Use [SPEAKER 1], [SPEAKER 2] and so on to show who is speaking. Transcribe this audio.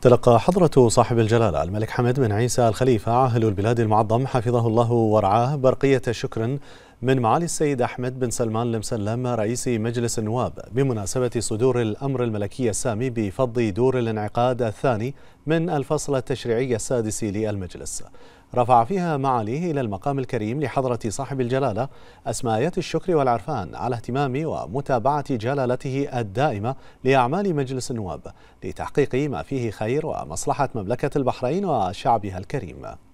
[SPEAKER 1] تلقى حضرة صاحب الجلالة الملك حمد بن عيسى الخليفة عاهل البلاد المعظم حفظه الله ورعاه برقية شكر من معالي السيد أحمد بن سلمان المسلم رئيس مجلس النواب بمناسبة صدور الأمر الملكي السامي بفض دور الانعقاد الثاني من الفصل التشريعي السادس للمجلس رفع فيها معاليه إلى المقام الكريم لحضرة صاحب الجلالة أسمايات الشكر والعرفان على اهتمام ومتابعة جلالته الدائمة لأعمال مجلس النواب لتحقيق ما فيه خير ومصلحة مملكة البحرين وشعبها الكريم